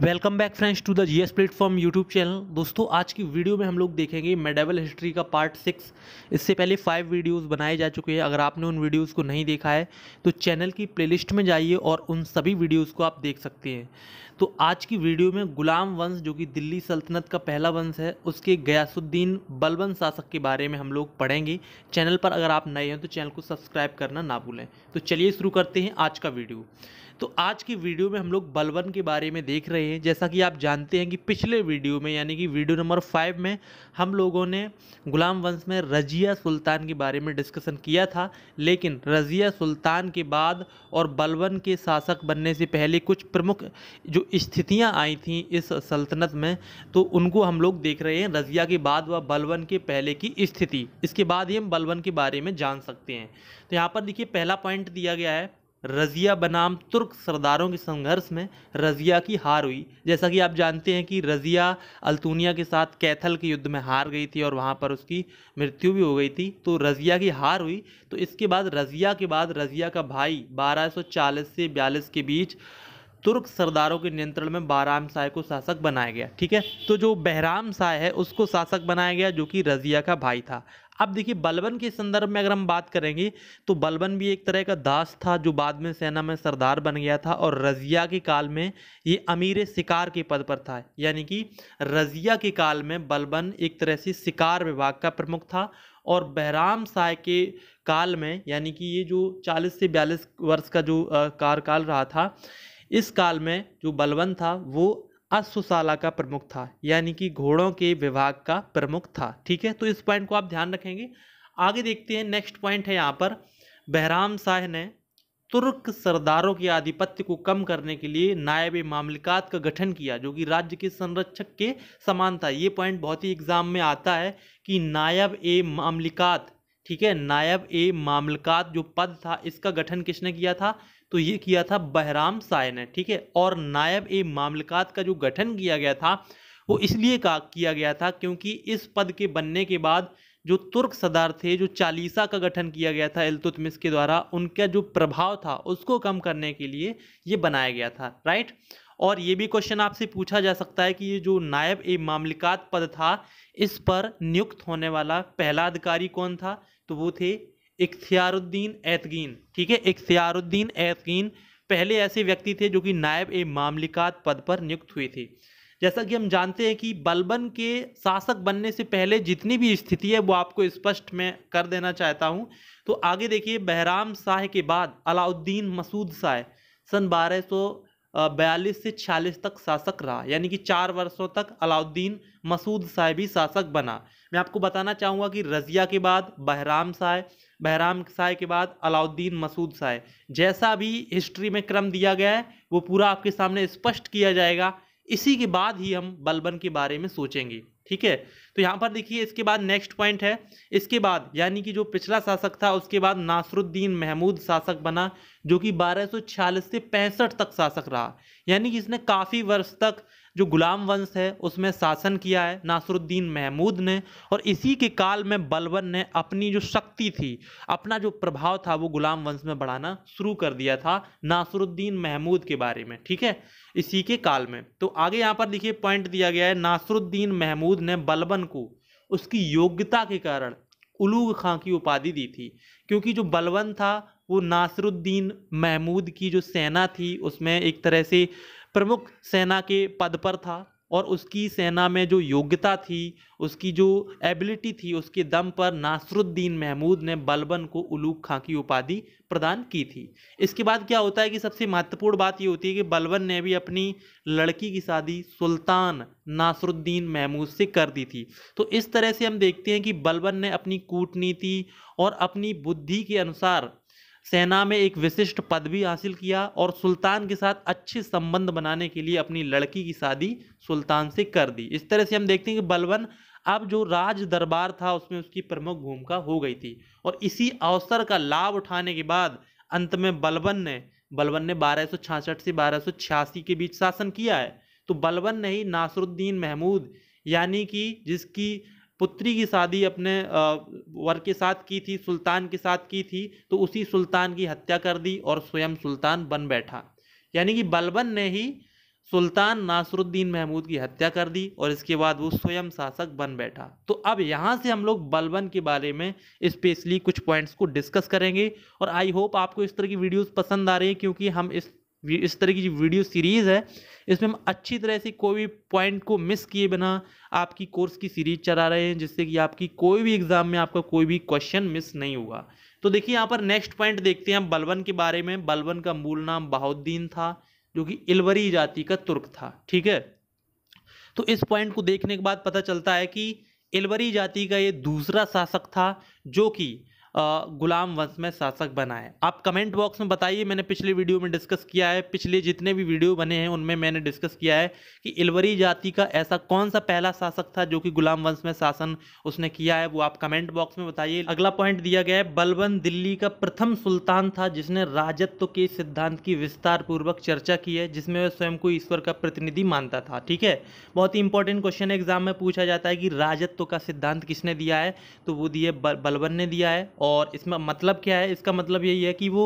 welcome back friends to the G S platform YouTube channel दोस्तों आज की video में हम लोग देखेंगे मेडेवल हिस्ट्री का पार्ट सिक्स इससे पहले फाइव वीडियोस बनाए जा चुके हैं अगर आपने उन वीडियोस को नहीं देखा है तो चैनल की प्लेलिस्ट में जाइए और उन सभी वीडियोस को आप देख सकते हैं तो आज की वीडियो में गुलाम वंश जो कि दिल्ली सल्तनत का पहला वंश है उसके गयासुद्दीन बलबन शासक के बारे में हम लोग पढ़ेंगे चैनल पर अगर आप नए हैं तो चैनल को सब्सक्राइब करना ना भूलें तो चलिए शुरू करते हैं आज का वीडियो तो आज की वीडियो में हम लोग बलवन के बारे में देख रहे हैं जैसा कि आप जानते हैं कि पिछले वीडियो में यानी कि वीडियो नंबर फाइव में हम लोगों ने गुलाम वंश में रजिया सुल्तान के बारे में डिस्कशन किया था लेकिन रजिया सुल्तान के बाद और बलवन के शासक बनने से पहले कुछ प्रमुख जो स्थितियाँ आई थी इस सल्तनत में तो उनको हम लोग देख रहे हैं रजिया के बाद व बलवन के पहले की स्थिति इसके बाद ही हम बलवन के बारे में जान सकते हैं तो यहाँ पर देखिए पहला पॉइंट दिया गया है रज़िया बनाम तुर्क सरदारों के संघर्ष में रज़िया की हार हुई जैसा कि आप जानते हैं कि रज़िया अल्तूनिया के साथ कैथल के युद्ध में हार गई थी और वहाँ पर उसकी मृत्यु भी हो गई थी तो रज़िया की हार हुई तो इसके बाद रज़िया के बाद रज़िया का भाई 1240 से बयालीस के बीच तुर्क सरदारों के नियंत्रण में बाराम शाह को शासक बनाया गया ठीक है तो जो बहराम शाह है उसको शासक बनाया गया जो कि रज़िया का भाई था अब देखिए बलबन के संदर्भ में अगर हम बात करेंगे तो बलबन भी एक तरह का दास था जो बाद में सेना में सरदार बन गया था और रजिया के काल में ये अमीर शिकार के पद पर था यानी कि रजिया के काल में बलबन एक तरह से शिकार विभाग का प्रमुख था और बहराम साय के काल में यानी कि ये जो 40 से 42 वर्ष का जो कार्यकाल रहा था इस काल में जो बलबन था वो अश्वशाला का प्रमुख था यानी कि घोड़ों के विभाग का प्रमुख था ठीक है तो इस पॉइंट को आप ध्यान रखेंगे आगे देखते हैं नेक्स्ट पॉइंट है यहाँ पर बहराम शाह ने तुर्क सरदारों के आधिपत्य को कम करने के लिए नायब मामलिकात का गठन किया जो कि राज्य के संरक्षक के समान था ये पॉइंट बहुत ही एग्जाम में आता है कि नायब ए मामलिकात ठीक है नायब ए मामलकात जो पद था इसका गठन किसने किया था तो ये किया था बहराम साय ने ठीक है और नायब ए मामलकात का जो गठन किया गया था वो इसलिए का किया गया था क्योंकि इस पद के बनने के बाद जो तुर्क सदार थे जो चालीसा का गठन किया गया था इल्तुतमिस के द्वारा उनका जो प्रभाव था उसको कम करने के लिए ये बनाया गया था राइट और ये भी क्वेश्चन आपसे पूछा जा सकता है कि ये जो नायब ए मामलिकात पद था इस पर नियुक्त होने वाला पहला अधिकारी कौन था तो वो थे इख्तियारुद्दीन ऐतगीन ठीक है इख्तियारुद्दीन ऐतगीन पहले ऐसे व्यक्ति थे जो कि नायब ए मामलिकात पद पर नियुक्त हुए थे जैसा कि हम जानते हैं कि बलबन के शासक बनने से पहले जितनी भी स्थिति है वो आपको स्पष्ट मैं कर देना चाहता हूँ तो आगे देखिए बहराम शाह के बाद अलाउद्दीन मसूद शाह सन बारह सौ बयालीस से छियालीस तक शासक रहा यानी कि चार वर्षों तक अलाउद्दीन मसूद शाह भी शासक बना मैं आपको बताना चाहूँगा कि रज़िया के बाद बहराम शाह बहराम शाह के बाद अलाउद्दीन मसूद शाह जैसा भी हिस्ट्री में क्रम दिया गया है वो पूरा आपके सामने स्पष्ट किया जाएगा इसी के बाद ही हम बलबन के बारे में सोचेंगे ठीक है तो यहाँ पर देखिए इसके बाद नेक्स्ट पॉइंट है इसके बाद यानी कि जो पिछला शासक था उसके बाद नासरुद्दीन महमूद शासक बना जो कि 1246 से पैंसठ तक शासक रहा यानी कि इसने काफ़ी वर्ष तक जो गुलाम वंश है उसमें शासन किया है नासरुद्दीन महमूद ने और इसी के काल में बलबन ने अपनी जो शक्ति थी अपना जो प्रभाव था वो गुलाम वंश में बढ़ाना शुरू कर दिया था नासरुद्दीन महमूद के बारे में ठीक है इसी के काल में तो आगे यहाँ पर देखिए पॉइंट दिया गया है नासरुद्दीन महमूद ने बलबन को उसकी योग्यता के कारण उलूग खां की उपाधि दी थी क्योंकि जो बलवन था वो नासरुद्दीन महमूद की जो सेना थी उसमें एक तरह से प्रमुख सेना के पद पर था और उसकी सेना में जो योग्यता थी उसकी जो एबिलिटी थी उसके दम पर नासरुद्दीन महमूद ने बलबन को उलूक खां की उपाधि प्रदान की थी इसके बाद क्या होता है कि सबसे महत्वपूर्ण बात ये होती है कि बलबन ने भी अपनी लड़की की शादी सुल्तान नासरुद्दीन महमूद से कर दी थी तो इस तरह से हम देखते हैं कि बलबन ने अपनी कूटनीति और अपनी बुद्धि के अनुसार सेना में एक विशिष्ट पद भी हासिल किया और सुल्तान के साथ अच्छे संबंध बनाने के लिए अपनी लड़की की शादी सुल्तान से कर दी इस तरह से हम देखते हैं कि बलवन अब जो राज दरबार था उसमें उसकी प्रमुख भूमिका हो गई थी और इसी अवसर का लाभ उठाने के बाद अंत में बलवन ने बलवन ने बारह से बारह के बीच शासन किया है तो बलवन ने ही नासरुद्दीन महमूद यानी कि जिसकी पुत्री की शादी अपने वर के साथ की थी सुल्तान के साथ की थी तो उसी सुल्तान की हत्या कर दी और स्वयं सुल्तान बन बैठा यानी कि बलबन ने ही सुल्तान नासरुद्दीन महमूद की हत्या कर दी और इसके बाद वो स्वयं शासक बन बैठा तो अब यहाँ से हम लोग बलबन के बारे में स्पेशली कुछ पॉइंट्स को डिस्कस करेंगे और आई होप आपको इस तरह की वीडियोस पसंद आ रही है क्योंकि हम इस इस तरह की जो वीडियो सीरीज़ है इसमें हम अच्छी तरह से कोई भी पॉइंट को मिस किए बिना आपकी कोर्स की सीरीज चला रहे हैं जिससे कि आपकी कोई भी एग्ज़ाम में आपका कोई भी क्वेश्चन मिस नहीं हुआ तो देखिए यहाँ पर नेक्स्ट पॉइंट देखते हैं हम के बारे में बलवन का मूल नाम बहाउद्दीन था जो कि इलवरी जाति का तुर्क था ठीक है तो इस पॉइंट को देखने के बाद पता चलता है कि इलवरी जाति का ये दूसरा शासक था जो कि गुलाम वंश में शासक बनाए आप कमेंट बॉक्स में बताइए मैंने पिछली वीडियो में डिस्कस किया है पिछले जितने भी वीडियो बने हैं उनमें मैंने डिस्कस किया है कि इलवरी जाति का ऐसा कौन सा पहला शासक था जो कि गुलाम वंश में शासन उसने किया है वो आप कमेंट बॉक्स में बताइए अगला पॉइंट दिया गया है बलबन दिल्ली का प्रथम सुल्तान था जिसने राजत्व के सिद्धांत की विस्तार पूर्वक चर्चा की है जिसमें वह स्वयं को ईश्वर का प्रतिनिधि मानता था ठीक है बहुत ही इंपॉर्टेंट क्वेश्चन एग्जाम में पूछा जाता है कि राजत्व का सिद्धांत किसने दिया है तो वो दिए बलबन ने दिया है और इसमें मतलब क्या है इसका मतलब यही है कि वो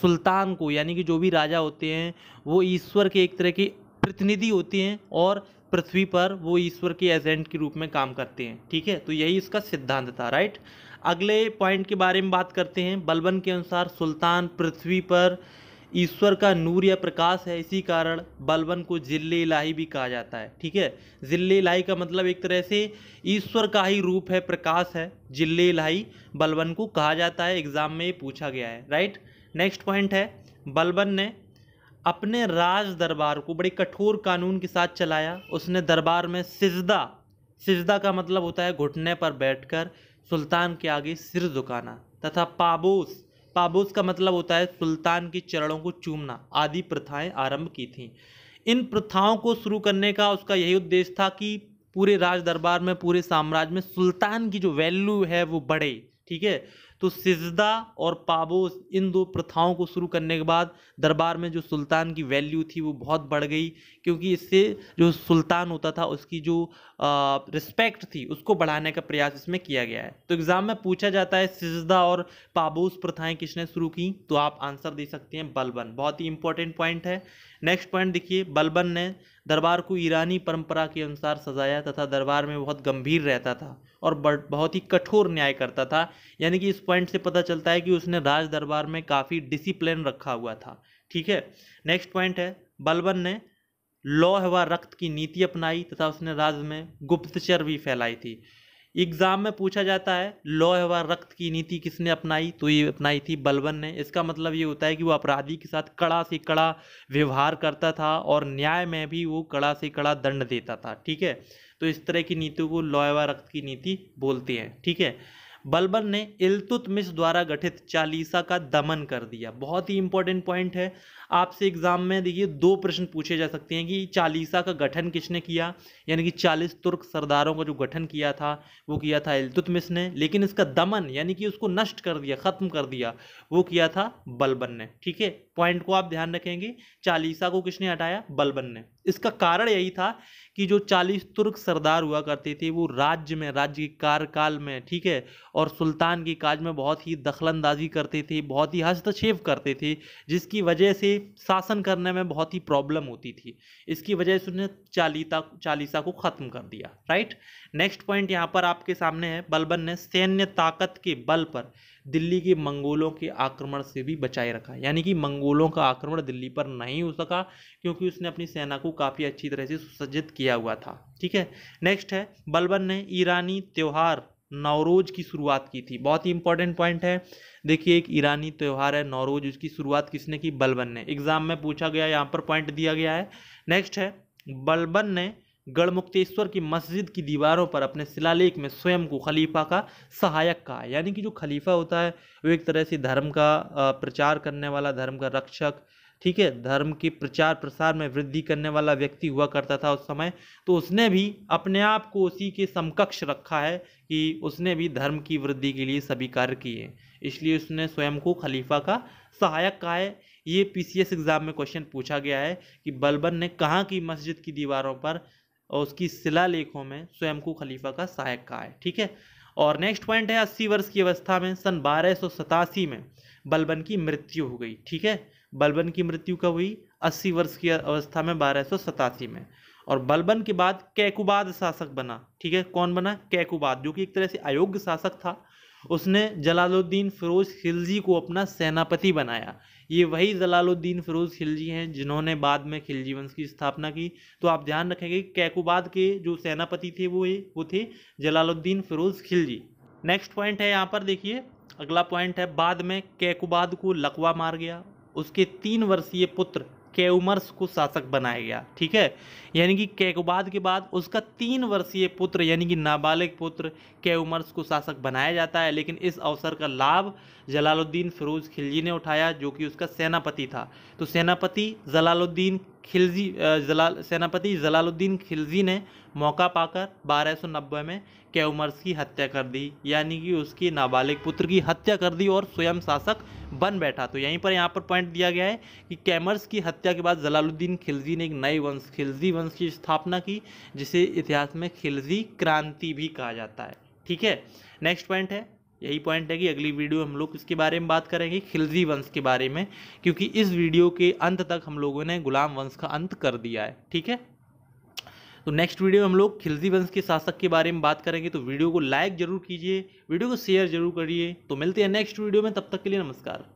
सुल्तान को यानी कि जो भी राजा होते हैं वो ईश्वर के एक तरह के प्रतिनिधि होते हैं और पृथ्वी पर वो ईश्वर के एजेंट के रूप में काम करते हैं ठीक है तो यही इसका सिद्धांत था राइट अगले पॉइंट के बारे में बात करते हैं बलबन के अनुसार सुल्तान पृथ्वी पर ईश्वर का नूर या प्रकाश है इसी कारण बलबन को जिल्ले इलाही भी कहा जाता है ठीक है जिल्ले इलाही का मतलब एक तरह से ईश्वर का ही रूप है प्रकाश है जिल्ले इलाही बलवन को कहा जाता है एग्ज़ाम में पूछा गया है राइट नेक्स्ट पॉइंट है बलबन ने अपने राज दरबार को बड़े कठोर कानून के साथ चलाया उसने दरबार में सिजदा सिजदा का मतलब होता है घुटने पर बैठकर सुल्तान के आगे सिर झुकाना तथा पाबूस पाबूस का मतलब होता है सुल्तान के चरणों को चूमना आदि प्रथाएं आरंभ की थीं इन प्रथाओं को शुरू करने का उसका यही उद्देश्य था कि पूरे राज दरबार में पूरे साम्राज्य में सुल्तान की जो वैल्यू है वो बढ़े ठीक है तो सिजदा और पाबोस इन दो प्रथाओं को शुरू करने के बाद दरबार में जो सुल्तान की वैल्यू थी वो बहुत बढ़ गई क्योंकि इससे जो सुल्तान होता था उसकी जो रिस्पेक्ट थी उसको बढ़ाने का प्रयास इसमें किया गया है तो एग्ज़ाम में पूछा जाता है सिजदा और पाबोस प्रथाएँ किसने शुरू की तो आप आंसर दे सकते हैं बलबन बहुत ही इंपॉर्टेंट पॉइंट है नेक्स्ट पॉइंट देखिए बलबन ने दरबार को ईरानी परंपरा के अनुसार सजाया तथा दरबार में बहुत गंभीर रहता था और बहुत ही कठोर न्याय करता था यानी कि इस पॉइंट से पता चलता है कि उसने राज दरबार में काफ़ी डिसिप्लिन रखा हुआ था ठीक है नेक्स्ट पॉइंट है बलबन ने लौह व रक्त की नीति अपनाई तथा उसने राज में गुप्तचर भी फैलाई थी एग्ज़ाम में पूछा जाता है लौ व रक्त की नीति किसने अपनाई तो ये अपनाई थी बलबन ने इसका मतलब ये होता है कि वो अपराधी के साथ कड़ा से कड़ा व्यवहार करता था और न्याय में भी वो कड़ा से कड़ा दंड देता था ठीक है तो इस तरह की नीति को लौ व रक्त की नीति बोलते हैं ठीक है बलबन ने इलतुतमिश द्वारा गठित चालीसा का दमन कर दिया बहुत ही इंपॉर्टेंट पॉइंट है आपसे एग्ज़ाम में देखिए दो प्रश्न पूछे जा सकते हैं कि चालीसा का गठन किसने किया यानी कि चालीस तुर्क सरदारों का जो गठन किया था वो किया था इलतुतमिस ने लेकिन इसका दमन यानी कि उसको नष्ट कर दिया ख़त्म कर दिया वो किया था बलबन ने ठीक है पॉइंट को आप ध्यान रखेंगे चालीसा को किसने हटाया बलबन ने इसका कारण यही था कि जो चालीस तुर्क सरदार हुआ करते थे वो राज्य में राज्य के कार्यकाल में ठीक है और सुल्तान के काज में बहुत ही दखलंदाजी करते थे बहुत ही हस्तक्षेप करते थे जिसकी वजह से शासन करने में बहुत ही प्रॉब्लम होती थी इसकी वजह से उन्हें चालीता चालीसा को ख़त्म कर दिया राइट नेक्स्ट पॉइंट यहाँ पर आपके सामने है बलबन ने सैन्य ताकत के बल पर दिल्ली के मंगोलों के आक्रमण से भी बचाए रखा यानी कि मंगोलों का आक्रमण दिल्ली पर नहीं हो सका क्योंकि उसने अपनी सेना को काफ़ी अच्छी तरह से सुसज्जित किया हुआ था ठीक है नेक्स्ट है बलबन ने ईरानी त्यौहार नवरोज़ की शुरुआत की थी बहुत ही इंपॉर्टेंट पॉइंट है देखिए एक ईरानी त्यौहार है नवरोज़ उसकी शुरुआत किसने की बलबन ने एग्जाम में पूछा गया यहाँ पर पॉइंट दिया गया है नेक्स्ट है बलबन ने गढ़मुक्तेश्वर की मस्जिद की दीवारों पर अपने शिलालेख में स्वयं को खलीफा का सहायक कहा यानी कि जो खलीफा होता है वो एक तरह से धर्म का प्रचार करने वाला धर्म का रक्षक ठीक है धर्म के प्रचार प्रसार में वृद्धि करने वाला व्यक्ति हुआ करता था उस समय तो उसने भी अपने आप को उसी के समकक्ष रखा है कि उसने भी धर्म की वृद्धि के लिए सभी कार्य किए इसलिए उसने स्वयं को खलीफा का सहायक कहा है ये पीसीएस एग्ज़ाम में क्वेश्चन पूछा गया है कि बलबन ने कहाँ की मस्जिद की दीवारों पर और उसकी शिलालेखों में स्वयं को खलीफा का सहायक कहा है ठीक है और नेक्स्ट पॉइंट है अस्सी वर्ष की अवस्था में सन बारह में बलबन की मृत्यु हो गई ठीक है बलबन की मृत्यु कब हुई अस्सी वर्ष की अवस्था में बारह सौ सतासी में और बलबन के बाद कैकुबाद शासक बना ठीक है कौन बना कैकुबाद जो कि एक तरह से अयोग्य शासक था उसने जलालुद्दीन फिरोज खिलजी को अपना सेनापति बनाया ये वही जलालुद्दीन फिरोज खिलजी हैं जिन्होंने बाद में खिलजी वंश की स्थापना की तो आप ध्यान रखेंगे कैकुबाद के जो सेनापति थे वो वो थे जलालुद्दीन फिरोज खिलजी नेक्स्ट पॉइंट है यहाँ पर देखिए अगला पॉइंट है बाद में कैकुबाद को लकवा मार गया उसके तीन वर्षीय पुत्र केउमर्स को शासक बनाया गया ठीक है यानी कि कैकबाद के बाद उसका तीन वर्षीय पुत्र यानी कि नाबालिग पुत्र केउमर्स को शासक बनाया जाता है लेकिन इस अवसर का लाभ जलालुद्दीन फिरोज खिलजी ने उठाया जो कि उसका सेनापति था तो सेनापति जलालुद्दीन खिलजी जलाल सेनापति जलालुद्दीन खिलजी ने मौका पाकर 1290 में कैमर्स की हत्या कर दी यानी कि उसकी नाबालिग पुत्र की हत्या कर दी और स्वयं शासक बन बैठा तो यहीं पर यहाँ पर पॉइंट दिया गया है कि कैमर्स की हत्या के बाद जलालुद्दीन खिलजी ने एक नए वंश खिलजी वंश की स्थापना की जिसे इतिहास में खिलजी क्रांति भी कहा जाता है ठीक है नेक्स्ट पॉइंट है यही पॉइंट है कि अगली वीडियो हम लोग इसके बारे में बात करेंगे खिलजी वंश के बारे में क्योंकि इस वीडियो के अंत तक हम लोगों ने गुलाम वंश का अंत कर दिया है ठीक है तो नेक्स्ट वीडियो हम लोग खिलजी वंश के शासक के बारे में बात करेंगे तो वीडियो को लाइक जरूर कीजिए वीडियो को शेयर जरूर करिए तो मिलते हैं नेक्स्ट वीडियो में तब तक के लिए नमस्कार